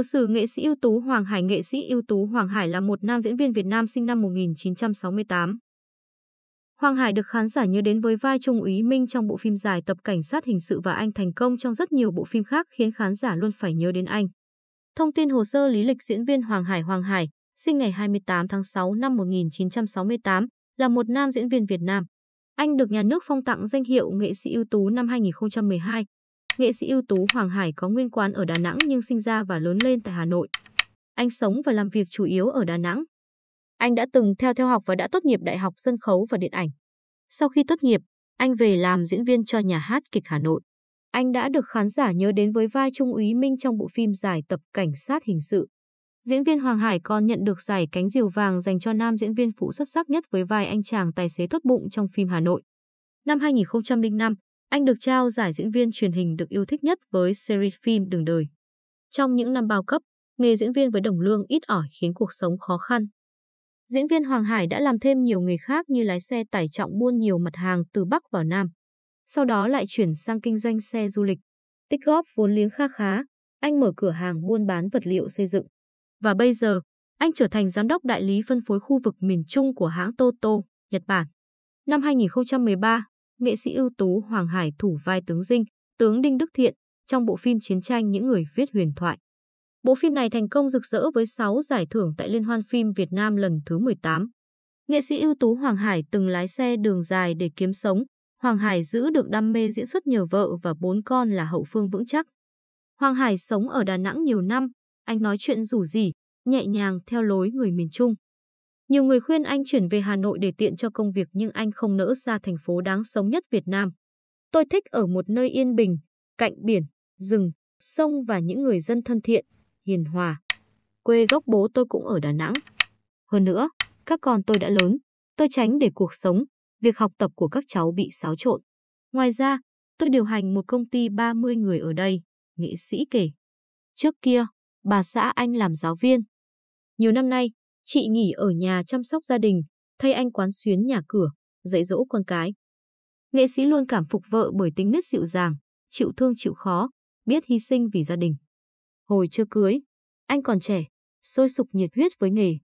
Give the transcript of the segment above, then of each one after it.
Tiểu sử nghệ sĩ ưu tú Hoàng Hải Nghệ sĩ ưu tú Hoàng Hải là một nam diễn viên Việt Nam sinh năm 1968. Hoàng Hải được khán giả nhớ đến với vai Trung úy Minh trong bộ phim dài tập Cảnh sát hình sự và anh thành công trong rất nhiều bộ phim khác khiến khán giả luôn phải nhớ đến anh. Thông tin hồ sơ lý lịch diễn viên Hoàng Hải Hoàng Hải, sinh ngày 28 tháng 6 năm 1968, là một nam diễn viên Việt Nam. Anh được nhà nước phong tặng danh hiệu nghệ sĩ ưu tú năm 2012, nghệ sĩ ưu tú Hoàng Hải có nguyên quán ở Đà Nẵng nhưng sinh ra và lớn lên tại Hà Nội. Anh sống và làm việc chủ yếu ở Đà Nẵng. Anh đã từng theo theo học và đã tốt nghiệp Đại học Sân khấu và Điện ảnh. Sau khi tốt nghiệp, anh về làm diễn viên cho nhà hát kịch Hà Nội. Anh đã được khán giả nhớ đến với vai Trung úy Minh trong bộ phim giải tập Cảnh sát hình sự. Diễn viên Hoàng Hải còn nhận được giải cánh diều vàng dành cho nam diễn viên phụ xuất sắc nhất với vai anh chàng tài xế tốt bụng trong phim Hà Nội. Năm 2005, anh được trao giải diễn viên truyền hình được yêu thích nhất với series phim Đường đời. Trong những năm bao cấp, nghề diễn viên với đồng lương ít ỏi khiến cuộc sống khó khăn. Diễn viên Hoàng Hải đã làm thêm nhiều nghề khác như lái xe tải trọng buôn nhiều mặt hàng từ Bắc vào Nam. Sau đó lại chuyển sang kinh doanh xe du lịch. Tích góp vốn liếng kha khá, anh mở cửa hàng buôn bán vật liệu xây dựng. Và bây giờ, anh trở thành giám đốc đại lý phân phối khu vực miền Trung của hãng Toto, Nhật Bản. Năm 2013, nghệ sĩ ưu tú Hoàng Hải thủ vai tướng Dinh, tướng Đinh Đức Thiện trong bộ phim Chiến tranh Những người viết huyền thoại. Bộ phim này thành công rực rỡ với 6 giải thưởng tại Liên hoan phim Việt Nam lần thứ 18. Nghệ sĩ ưu tú Hoàng Hải từng lái xe đường dài để kiếm sống, Hoàng Hải giữ được đam mê diễn xuất nhờ vợ và bốn con là hậu phương vững chắc. Hoàng Hải sống ở Đà Nẵng nhiều năm, anh nói chuyện rủ rỉ, nhẹ nhàng theo lối người miền Trung. Nhiều người khuyên anh chuyển về Hà Nội để tiện cho công việc nhưng anh không nỡ ra thành phố đáng sống nhất Việt Nam. Tôi thích ở một nơi yên bình, cạnh biển, rừng, sông và những người dân thân thiện, hiền hòa. Quê gốc bố tôi cũng ở Đà Nẵng. Hơn nữa, các con tôi đã lớn, tôi tránh để cuộc sống, việc học tập của các cháu bị xáo trộn. Ngoài ra, tôi điều hành một công ty 30 người ở đây, nghệ sĩ kể. Trước kia, bà xã anh làm giáo viên. Nhiều năm nay, Chị nghỉ ở nhà chăm sóc gia đình, thay anh quán xuyến nhà cửa, dạy dỗ con cái. Nghệ sĩ luôn cảm phục vợ bởi tính nết dịu dàng, chịu thương chịu khó, biết hy sinh vì gia đình. Hồi chưa cưới, anh còn trẻ, sôi sục nhiệt huyết với nghề.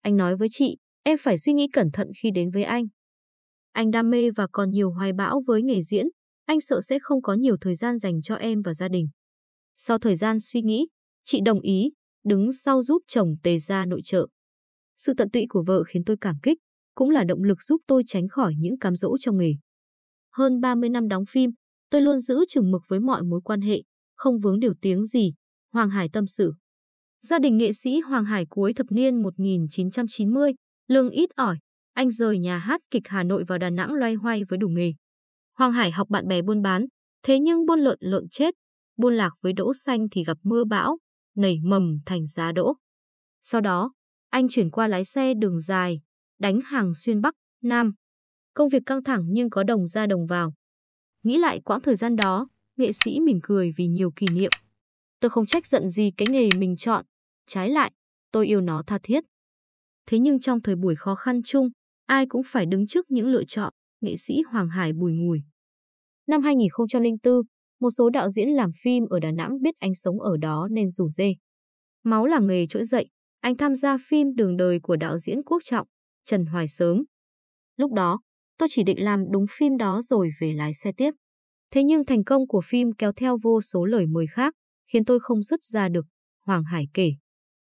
Anh nói với chị, em phải suy nghĩ cẩn thận khi đến với anh. Anh đam mê và còn nhiều hoài bão với nghề diễn, anh sợ sẽ không có nhiều thời gian dành cho em và gia đình. Sau thời gian suy nghĩ, chị đồng ý, đứng sau giúp chồng tề ra nội trợ. Sự tận tụy của vợ khiến tôi cảm kích, cũng là động lực giúp tôi tránh khỏi những cám dỗ trong nghề. Hơn 30 năm đóng phim, tôi luôn giữ chừng mực với mọi mối quan hệ, không vướng điều tiếng gì, Hoàng Hải tâm sự. Gia đình nghệ sĩ Hoàng Hải cuối thập niên 1990, lương ít ỏi, anh rời nhà hát kịch Hà Nội vào Đà Nẵng loay hoay với đủ nghề. Hoàng Hải học bạn bè buôn bán, thế nhưng buôn lợn lợn chết, buôn lạc với đỗ xanh thì gặp mưa bão, nảy mầm thành giá đỗ. Sau đó, anh chuyển qua lái xe đường dài, đánh hàng xuyên Bắc, Nam. Công việc căng thẳng nhưng có đồng ra đồng vào. Nghĩ lại quãng thời gian đó, nghệ sĩ mỉm cười vì nhiều kỷ niệm. Tôi không trách giận gì cái nghề mình chọn. Trái lại, tôi yêu nó tha thiết. Thế nhưng trong thời buổi khó khăn chung, ai cũng phải đứng trước những lựa chọn, nghệ sĩ Hoàng Hải bùi ngùi. Năm 2004, một số đạo diễn làm phim ở Đà Nẵng biết anh sống ở đó nên rủ dê. Máu là nghề trỗi dậy, anh tham gia phim Đường đời của đạo diễn Quốc Trọng, Trần Hoài Sớm. Lúc đó, tôi chỉ định làm đúng phim đó rồi về lái xe tiếp. Thế nhưng thành công của phim kéo theo vô số lời mời khác, khiến tôi không dứt ra được, Hoàng Hải kể.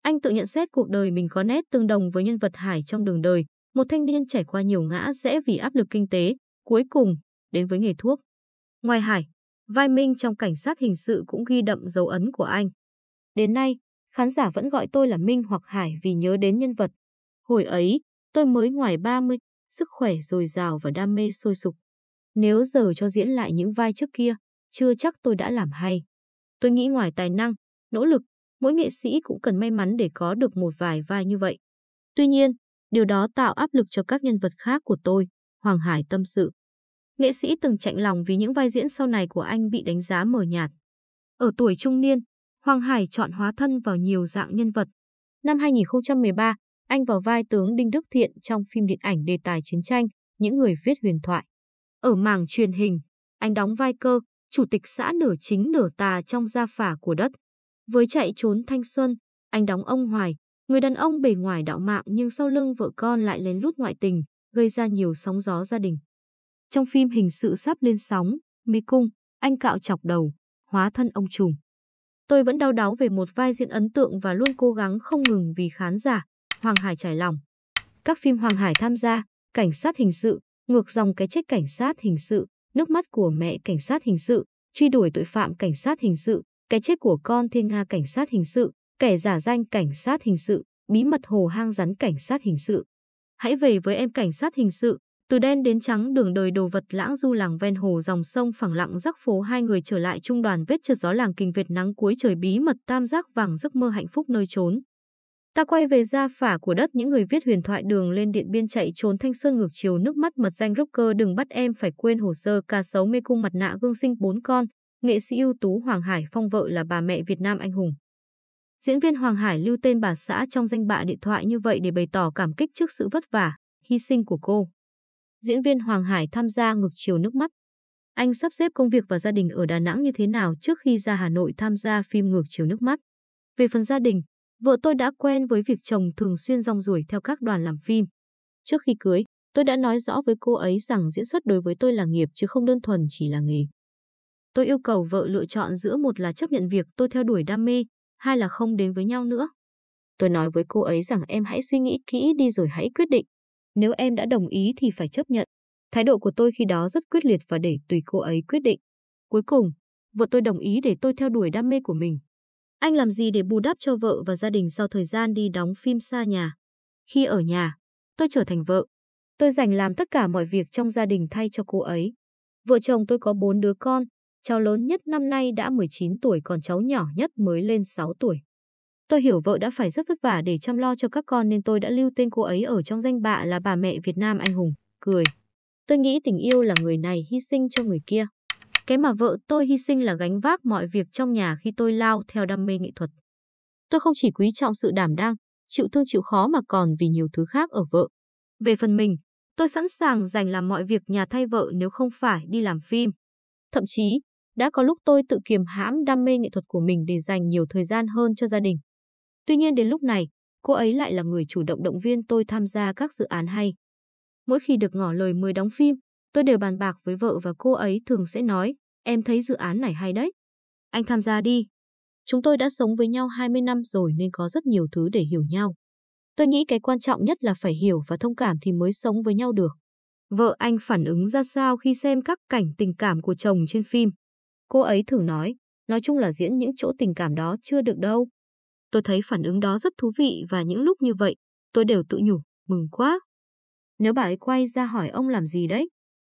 Anh tự nhận xét cuộc đời mình có nét tương đồng với nhân vật Hải trong đường đời, một thanh niên trải qua nhiều ngã rẽ vì áp lực kinh tế, cuối cùng đến với nghề thuốc. Ngoài Hải, vai Minh trong cảnh sát hình sự cũng ghi đậm dấu ấn của anh. Đến nay, khán giả vẫn gọi tôi là Minh hoặc Hải vì nhớ đến nhân vật. Hồi ấy, tôi mới ngoài 30, sức khỏe dồi dào và đam mê sôi sục. Nếu giờ cho diễn lại những vai trước kia, chưa chắc tôi đã làm hay. Tôi nghĩ ngoài tài năng, nỗ lực, mỗi nghệ sĩ cũng cần may mắn để có được một vài vai như vậy. Tuy nhiên, điều đó tạo áp lực cho các nhân vật khác của tôi, Hoàng Hải tâm sự. Nghệ sĩ từng chạnh lòng vì những vai diễn sau này của anh bị đánh giá mờ nhạt. Ở tuổi trung niên, Hoàng Hải chọn hóa thân vào nhiều dạng nhân vật. Năm 2013, anh vào vai tướng Đinh Đức Thiện trong phim điện ảnh đề tài chiến tranh, những người viết huyền thoại. Ở mảng truyền hình, anh đóng vai cơ, chủ tịch xã nửa chính nửa tà trong gia phả của đất. Với chạy trốn thanh xuân, anh đóng ông Hoài, người đàn ông bề ngoài đạo mạo nhưng sau lưng vợ con lại lén lút ngoại tình, gây ra nhiều sóng gió gia đình. Trong phim hình sự sắp lên sóng, Mê Cung, anh cạo chọc đầu, hóa thân ông trùm. Tôi vẫn đau đáu về một vai diễn ấn tượng và luôn cố gắng không ngừng vì khán giả, Hoàng Hải trải lòng. Các phim Hoàng Hải tham gia, Cảnh sát hình sự, Ngược dòng cái chết cảnh sát hình sự, Nước mắt của mẹ cảnh sát hình sự, Truy đuổi tội phạm cảnh sát hình sự, Cái chết của con thiên nga cảnh sát hình sự, Kẻ giả danh cảnh sát hình sự, Bí mật hồ hang rắn cảnh sát hình sự. Hãy về với em cảnh sát hình sự, từ đen đến trắng đường đời đồ vật lãng du làng ven hồ dòng sông phẳng lặng rắc phố hai người trở lại trung đoàn vết trượt gió làng kinh Việt nắng cuối trời bí mật tam giác vàng giấc mơ hạnh phúc nơi trốn. Ta quay về ra phả của đất những người viết huyền thoại đường lên điện biên chạy trốn thanh xuân ngược chiều nước mắt mật danh rocker đừng bắt em phải quên hồ sơ ca sấu mê cung mặt nạ gương sinh bốn con, nghệ sĩ ưu tú Hoàng Hải phong vợ là bà mẹ Việt Nam anh hùng. Diễn viên Hoàng Hải lưu tên bà xã trong danh bạ điện thoại như vậy để bày tỏ cảm kích trước sự vất vả, hy sinh của cô diễn viên Hoàng Hải tham gia ngược chiều nước mắt. Anh sắp xếp công việc và gia đình ở Đà Nẵng như thế nào trước khi ra Hà Nội tham gia phim Ngược chiều nước mắt? Về phần gia đình, vợ tôi đã quen với việc chồng thường xuyên rong ruổi theo các đoàn làm phim. Trước khi cưới, tôi đã nói rõ với cô ấy rằng diễn xuất đối với tôi là nghiệp chứ không đơn thuần chỉ là nghề. Tôi yêu cầu vợ lựa chọn giữa một là chấp nhận việc tôi theo đuổi đam mê, hai là không đến với nhau nữa. Tôi nói với cô ấy rằng em hãy suy nghĩ kỹ đi rồi hãy quyết định. Nếu em đã đồng ý thì phải chấp nhận. Thái độ của tôi khi đó rất quyết liệt và để tùy cô ấy quyết định. Cuối cùng, vợ tôi đồng ý để tôi theo đuổi đam mê của mình. Anh làm gì để bù đắp cho vợ và gia đình sau thời gian đi đóng phim xa nhà? Khi ở nhà, tôi trở thành vợ. Tôi dành làm tất cả mọi việc trong gia đình thay cho cô ấy. Vợ chồng tôi có bốn đứa con, cháu lớn nhất năm nay đã 19 tuổi còn cháu nhỏ nhất mới lên 6 tuổi. Tôi hiểu vợ đã phải rất vất vả để chăm lo cho các con nên tôi đã lưu tên cô ấy ở trong danh bạ là bà mẹ Việt Nam anh hùng, cười. Tôi nghĩ tình yêu là người này hy sinh cho người kia. Cái mà vợ tôi hy sinh là gánh vác mọi việc trong nhà khi tôi lao theo đam mê nghệ thuật. Tôi không chỉ quý trọng sự đảm đang, chịu thương chịu khó mà còn vì nhiều thứ khác ở vợ. Về phần mình, tôi sẵn sàng dành làm mọi việc nhà thay vợ nếu không phải đi làm phim. Thậm chí, đã có lúc tôi tự kiềm hãm đam mê nghệ thuật của mình để dành nhiều thời gian hơn cho gia đình. Tuy nhiên đến lúc này, cô ấy lại là người chủ động động viên tôi tham gia các dự án hay. Mỗi khi được ngỏ lời mời đóng phim, tôi đều bàn bạc với vợ và cô ấy thường sẽ nói, em thấy dự án này hay đấy. Anh tham gia đi. Chúng tôi đã sống với nhau 20 năm rồi nên có rất nhiều thứ để hiểu nhau. Tôi nghĩ cái quan trọng nhất là phải hiểu và thông cảm thì mới sống với nhau được. Vợ anh phản ứng ra sao khi xem các cảnh tình cảm của chồng trên phim? Cô ấy thử nói, nói chung là diễn những chỗ tình cảm đó chưa được đâu. Tôi thấy phản ứng đó rất thú vị và những lúc như vậy, tôi đều tự nhủ, mừng quá. Nếu bà ấy quay ra hỏi ông làm gì đấy,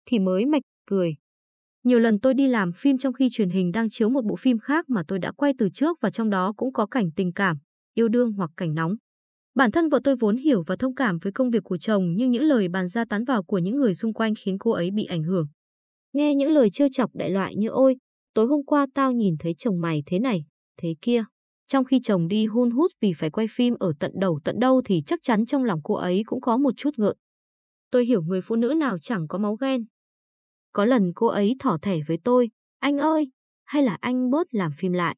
thì mới mạch cười. Nhiều lần tôi đi làm phim trong khi truyền hình đang chiếu một bộ phim khác mà tôi đã quay từ trước và trong đó cũng có cảnh tình cảm, yêu đương hoặc cảnh nóng. Bản thân vợ tôi vốn hiểu và thông cảm với công việc của chồng nhưng những lời bàn ra tán vào của những người xung quanh khiến cô ấy bị ảnh hưởng. Nghe những lời trêu chọc đại loại như ôi, tối hôm qua tao nhìn thấy chồng mày thế này, thế kia. Trong khi chồng đi hun hút vì phải quay phim ở tận đầu tận đâu thì chắc chắn trong lòng cô ấy cũng có một chút ngượng. Tôi hiểu người phụ nữ nào chẳng có máu ghen. Có lần cô ấy thỏ thẻ với tôi, anh ơi, hay là anh bớt làm phim lại.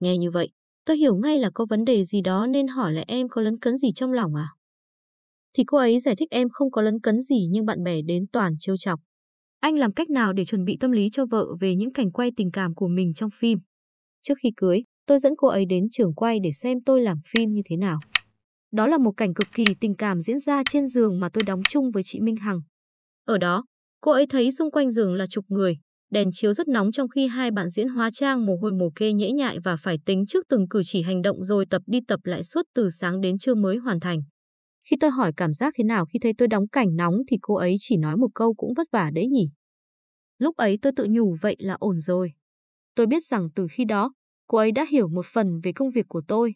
Nghe như vậy, tôi hiểu ngay là có vấn đề gì đó nên hỏi lại em có lấn cấn gì trong lòng à? Thì cô ấy giải thích em không có lấn cấn gì nhưng bạn bè đến toàn trêu chọc. Anh làm cách nào để chuẩn bị tâm lý cho vợ về những cảnh quay tình cảm của mình trong phim? Trước khi cưới, Tôi dẫn cô ấy đến trường quay để xem tôi làm phim như thế nào. Đó là một cảnh cực kỳ tình cảm diễn ra trên giường mà tôi đóng chung với chị Minh Hằng. Ở đó, cô ấy thấy xung quanh giường là chục người, đèn chiếu rất nóng trong khi hai bạn diễn hóa trang mồ hôi mồ kê nhễ nhại và phải tính trước từng cử chỉ hành động rồi tập đi tập lại suốt từ sáng đến trưa mới hoàn thành. Khi tôi hỏi cảm giác thế nào khi thấy tôi đóng cảnh nóng thì cô ấy chỉ nói một câu cũng vất vả đấy nhỉ. Lúc ấy tôi tự nhủ vậy là ổn rồi. Tôi biết rằng từ khi đó, cô ấy đã hiểu một phần về công việc của tôi.